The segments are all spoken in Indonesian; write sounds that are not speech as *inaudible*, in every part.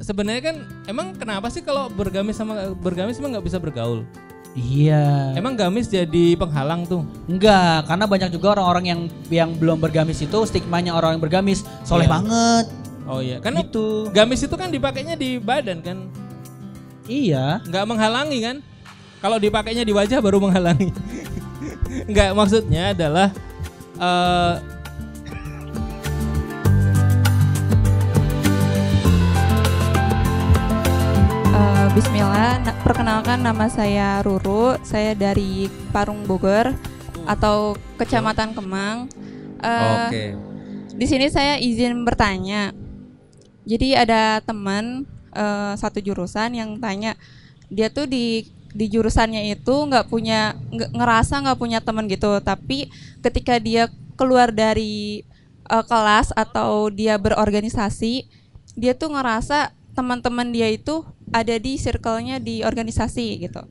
sebenarnya kan emang kenapa sih kalau bergamis sama bergamis emang nggak bisa bergaul? Iya. Emang gamis jadi penghalang tuh? Enggak, karena banyak juga orang-orang yang yang belum bergamis itu stigmanya orang yang bergamis soleh iya. banget. Oh iya, kan? itu gamis itu kan dipakainya di badan kan? Iya. Enggak menghalangi kan? Kalau dipakainya di wajah baru menghalangi. Enggak, *laughs* maksudnya adalah uh, Bismillah, perkenalkan nama saya Ruru, saya dari Parung Bogor atau Kecamatan Kemang. Uh, Oke. Di sini saya izin bertanya. Jadi ada teman uh, satu jurusan yang tanya, dia tuh di di jurusannya itu nggak punya ngerasa nggak punya teman gitu, tapi ketika dia keluar dari uh, kelas atau dia berorganisasi, dia tuh ngerasa teman-teman dia itu ada di circle-nya di organisasi gitu.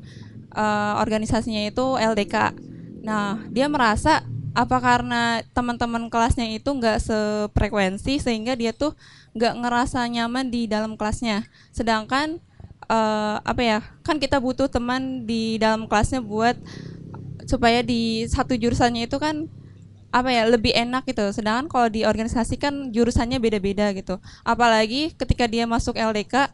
Uh, organisasinya itu LDK. Nah, dia merasa apa karena teman-teman kelasnya itu nggak sefrekuensi sehingga dia tuh nggak ngerasa nyaman di dalam kelasnya. Sedangkan uh, apa ya kan kita butuh teman di dalam kelasnya buat supaya di satu jurusannya itu kan apa ya lebih enak gitu. Sedangkan kalau di organisasi kan jurusannya beda-beda gitu. Apalagi ketika dia masuk LDK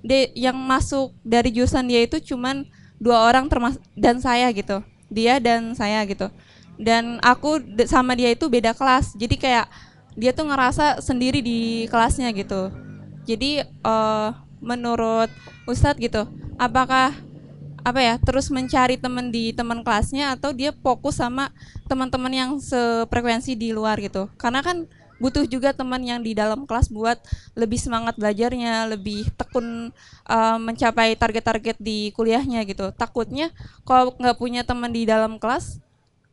de yang masuk dari jurusan dia itu cuman dua orang termas dan saya gitu dia dan saya gitu dan aku sama dia itu beda kelas jadi kayak dia tuh ngerasa sendiri di kelasnya gitu jadi uh, menurut Ustadz gitu apakah apa ya terus mencari teman di teman kelasnya atau dia fokus sama teman-teman yang sefrekuensi di luar gitu karena kan butuh juga teman yang di dalam kelas buat lebih semangat belajarnya, lebih tekun uh, mencapai target-target di kuliahnya gitu. Takutnya kalau nggak punya teman di dalam kelas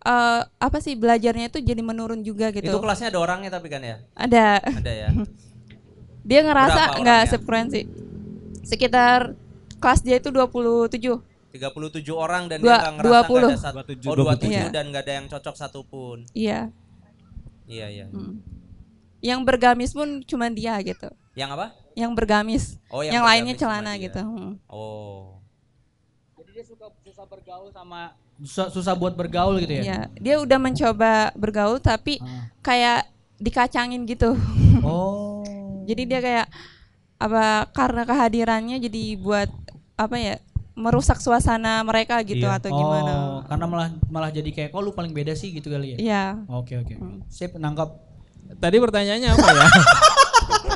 uh, apa sih belajarnya itu jadi menurun juga gitu. Itu kelasnya ada orangnya tapi kan ya? Ada. Ada ya. *laughs* dia ngerasa nggak sih. Sekitar kelas dia itu 27. 37 orang dan Dua, dia nggak ngerasa 20. Gak ada satu. 27, oh, 27 iya. dan nggak ada yang cocok satupun. Iya. Iya, iya. Hmm yang bergamis pun cuma dia gitu yang apa yang bergamis oh, yang, yang bergamis lainnya celana gitu hmm. oh jadi dia suka susah bergaul sama susah, susah buat bergaul gitu ya? Iya, dia udah mencoba bergaul tapi ah. kayak dikacangin gitu. *laughs* Oh. jadi dia kayak apa karena kehadirannya jadi buat apa ya merusak suasana mereka gitu iya. atau oh, gimana? Karena malah malah jadi kayak kok lu paling beda sih gitu kali ya? Iya. Oke okay, oke. Okay. Hmm. Sip nangkap Tadi pertanyaannya apa ya? *laughs*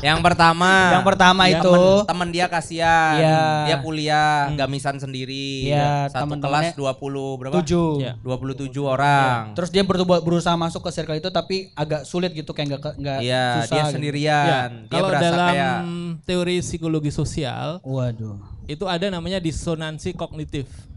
Yang pertama. Yang pertama itu teman dia kasihan. Ya. Dia kuliah hmm. misan sendiri. Ya, Satu temen kelas 20 berapa? 7. Ya. 27 orang. Ya. Terus dia ber berusaha masuk ke circle itu tapi agak sulit gitu kayak enggak enggak ya, susah. dia gitu. sendirian. Ya. Dia Kalau dalam kayak... teori psikologi sosial, waduh. Itu ada namanya disonansi kognitif.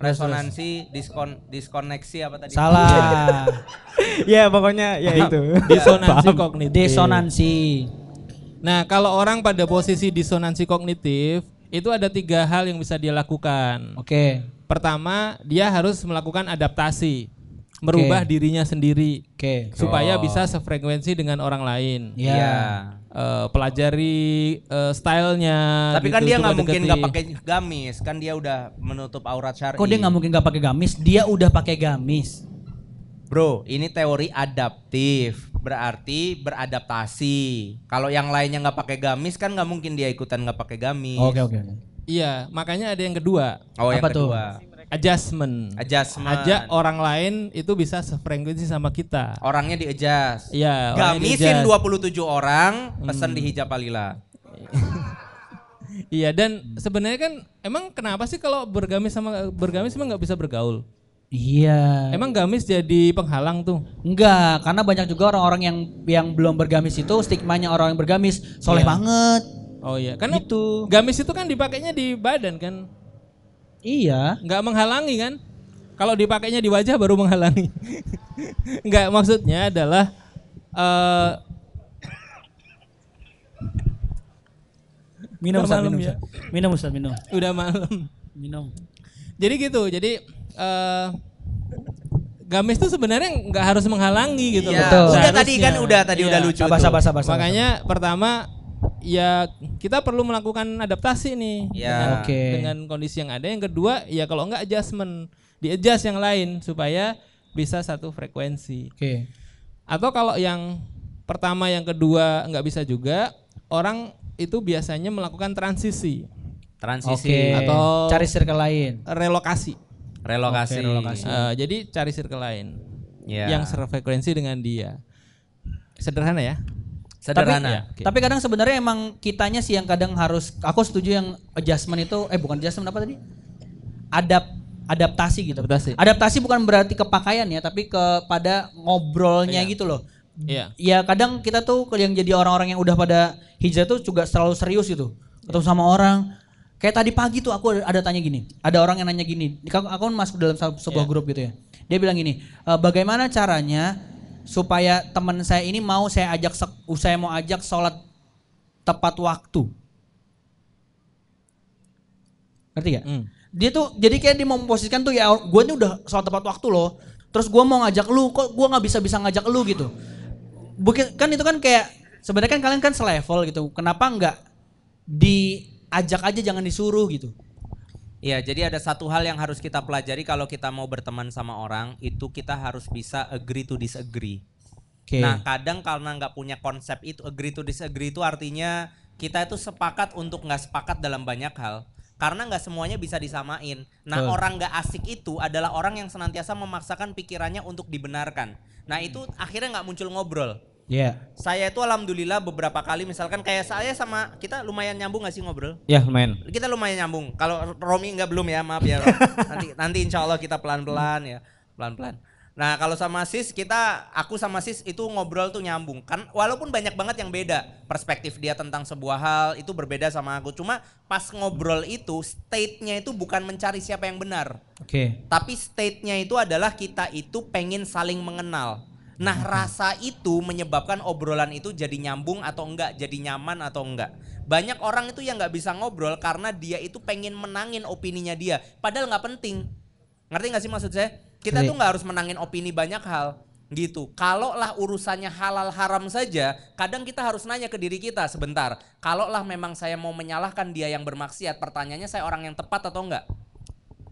resonansi diskon diskoneksi apa tadi salah *laughs* ya pokoknya ya itu disonansi kognitif disonansi nah kalau orang pada posisi disonansi kognitif itu ada tiga hal yang bisa dia lakukan oke okay. pertama dia harus melakukan adaptasi merubah dirinya sendiri okay. supaya oh. bisa sefrekuensi dengan orang lain. Iya. Yeah. Iya. Uh, pelajari uh, stylenya. Tapi kan gitu, kan dia nggak mungkin nggak pakai gamis, kan dia udah menutup aurat syar'i. Kok dia nggak mungkin nggak pakai gamis? Dia udah pakai gamis. Bro, ini teori adaptif, berarti beradaptasi. Kalau yang lainnya nggak pakai gamis, kan nggak mungkin dia ikutan nggak pakai gamis. Oke okay, oke. Okay. Iya, makanya ada yang kedua. Oh Apa yang kedua? Tuh? adjustment. Adjustment. Ajak orang lain itu bisa sefrekuensi sama kita. Orangnya di adjust. Iya. Gamisin puluh tujuh orang pesan hmm. di hijab Alila. *laughs* iya dan sebenarnya kan emang kenapa sih kalau bergamis sama bergamis emang nggak bisa bergaul? Iya. Emang gamis jadi penghalang tuh? Enggak, karena banyak juga orang-orang yang yang belum bergamis itu stigmanya orang yang bergamis soleh iya. banget. Oh iya, karena itu gamis itu kan dipakainya di badan kan. Iya. Nggak menghalangi kan? Kalau dipakainya di wajah baru menghalangi. *laughs* Nggak maksudnya adalah uh, minum Ustaz, minum, ya. minum Ustaz, minum. Udah malam. Minum. Jadi gitu, jadi uh, gamis tuh sebenarnya nggak harus menghalangi gitu. Iya. Loh. Udah tadi kan udah tadi iya. udah lucu. basa basa basa, Makanya pertama ya kita perlu melakukan adaptasi nih ya. dengan, okay. dengan kondisi yang ada yang kedua ya kalau enggak adjustment di adjust yang lain supaya bisa satu frekuensi oke okay. atau kalau yang pertama yang kedua enggak bisa juga orang itu biasanya melakukan transisi transisi okay. atau cari circle lain relokasi relokasi, okay, relokasi. Uh, jadi cari circle lain yeah. yang sefrekuensi dengan dia sederhana ya sederhana. Tapi, ya. okay. tapi kadang sebenarnya emang kitanya sih yang kadang harus aku setuju yang adjustment itu eh bukan adjustment apa tadi? Adapt adaptasi gitu. Adaptasi. Adaptasi bukan berarti kepakaian ya, tapi kepada ngobrolnya yeah. gitu loh. Iya. Yeah. Ya kadang kita tuh yang jadi orang-orang yang udah pada hijrah tuh juga selalu serius gitu. Ketemu sama orang, Kayak tadi pagi tuh aku ada tanya gini, ada orang yang nanya gini, aku, aku kan masuk dalam sebuah yeah. grup gitu ya. Dia bilang gini, e, bagaimana caranya supaya teman saya ini mau saya ajak usai mau ajak sholat tepat waktu. Ngerti gak? Hmm. Dia tuh jadi kayak dia mau memposisikan tuh ya gue ini udah sholat tepat waktu loh. Terus gue mau ngajak lu, kok gue nggak bisa bisa ngajak lu gitu. Bukan kan itu kan kayak sebenarnya kan kalian kan selevel gitu. Kenapa nggak diajak aja jangan disuruh gitu? Iya, jadi ada satu hal yang harus kita pelajari kalau kita mau berteman sama orang itu kita harus bisa agree to disagree. Okay. Nah, kadang karena nggak punya konsep itu agree to disagree itu artinya kita itu sepakat untuk nggak sepakat dalam banyak hal karena nggak semuanya bisa disamain. Nah, oh. orang nggak asik itu adalah orang yang senantiasa memaksakan pikirannya untuk dibenarkan. Nah, itu akhirnya nggak muncul ngobrol. Iya. Yeah. Saya itu alhamdulillah beberapa kali misalkan kayak saya sama kita lumayan nyambung gak sih ngobrol? Iya yeah, lumayan. Kita lumayan nyambung. Kalau Romi nggak belum ya maaf ya. *laughs* nanti nanti insya Allah kita pelan pelan ya pelan pelan. Nah kalau sama sis kita aku sama sis itu ngobrol tuh nyambung kan walaupun banyak banget yang beda perspektif dia tentang sebuah hal itu berbeda sama aku cuma pas ngobrol itu state-nya itu bukan mencari siapa yang benar. Oke. Okay. Tapi state-nya itu adalah kita itu pengen saling mengenal. Nah hmm. rasa itu menyebabkan obrolan itu jadi nyambung atau enggak, jadi nyaman atau enggak. Banyak orang itu yang nggak bisa ngobrol karena dia itu pengen menangin opininya dia. Padahal nggak penting. Ngerti nggak sih maksud saya? Kita tuh nggak harus menangin opini banyak hal gitu. Kalau lah urusannya halal haram saja, kadang kita harus nanya ke diri kita sebentar. Kalau lah memang saya mau menyalahkan dia yang bermaksiat, pertanyaannya saya orang yang tepat atau enggak?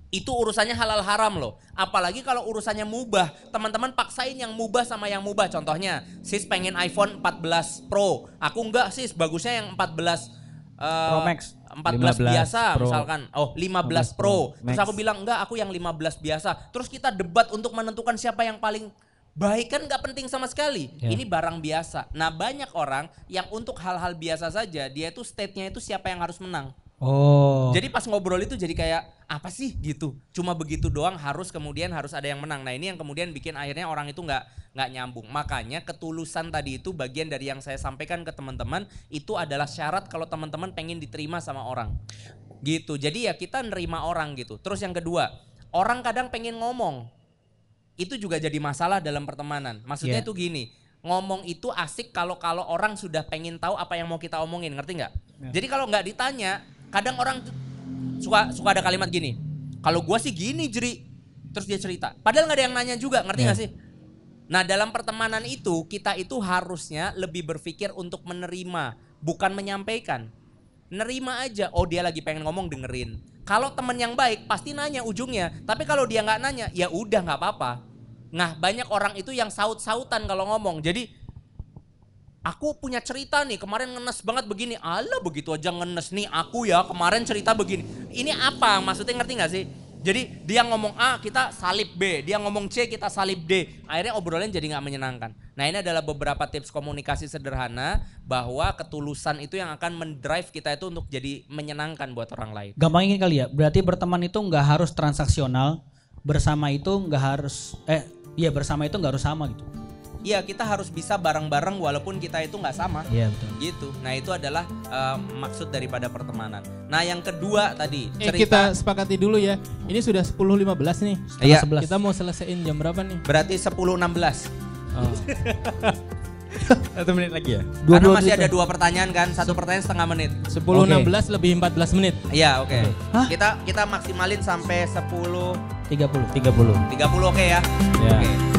itu urusannya halal haram loh. Apalagi kalau urusannya mubah, teman-teman paksain yang mubah sama yang mubah. Contohnya, sis pengen iPhone 14 Pro, aku enggak sis, bagusnya yang 14 Uh, eh, Pro Max 14 biasa Pro. misalkan oh 15, 15 Pro, Pro. terus aku bilang enggak aku yang 15 biasa terus kita debat untuk menentukan siapa yang paling baik kan nggak penting sama sekali. Yeah. Ini barang biasa. Nah banyak orang yang untuk hal-hal biasa saja dia itu state-nya itu siapa yang harus menang. Oh. Jadi pas ngobrol itu jadi kayak apa sih gitu. Cuma begitu doang harus kemudian harus ada yang menang. Nah ini yang kemudian bikin akhirnya orang itu nggak nggak nyambung. Makanya ketulusan tadi itu bagian dari yang saya sampaikan ke teman-teman itu adalah syarat kalau teman-teman pengen diterima sama orang. Gitu. Jadi ya kita nerima orang gitu. Terus yang kedua, orang kadang pengen ngomong. Itu juga jadi masalah dalam pertemanan. Maksudnya yeah. itu gini, ngomong itu asik kalau kalau orang sudah pengen tahu apa yang mau kita omongin, ngerti nggak? Ya. Jadi kalau nggak ditanya, kadang orang suka suka ada kalimat gini kalau gue sih gini jeri terus dia cerita padahal nggak ada yang nanya juga ngerti nggak yeah. sih nah dalam pertemanan itu kita itu harusnya lebih berpikir untuk menerima bukan menyampaikan nerima aja oh dia lagi pengen ngomong dengerin kalau temen yang baik pasti nanya ujungnya tapi kalau dia nggak nanya ya udah nggak apa-apa nah banyak orang itu yang saut-sautan kalau ngomong jadi aku punya cerita nih kemarin ngenes banget begini Allah begitu aja ngenes nih aku ya kemarin cerita begini ini apa maksudnya ngerti nggak sih jadi dia ngomong A kita salib B dia ngomong C kita salib D akhirnya obrolan jadi nggak menyenangkan nah ini adalah beberapa tips komunikasi sederhana bahwa ketulusan itu yang akan mendrive kita itu untuk jadi menyenangkan buat orang lain Gampang ini kali ya berarti berteman itu nggak harus transaksional bersama itu nggak harus eh iya bersama itu nggak harus sama gitu Iya kita harus bisa bareng-bareng walaupun kita itu nggak sama. Iya betul. Gitu. Nah itu adalah uh, maksud daripada pertemanan. Nah yang kedua tadi eh, cerita. kita sepakati dulu ya. Ini sudah 10.15 nih. Iya. 11. Kita mau selesaiin jam berapa nih? Berarti 10.16. Oh. *laughs* Satu menit lagi ya. Dua, Karena masih ada dua pertanyaan kan, satu pertanyaan setengah menit. Sepuluh enam lebih 14 menit. Iya oke. Okay. Okay. Kita kita maksimalin sampai sepuluh 30 30. 30 puluh tiga oke ya. Yeah. Oke. Okay.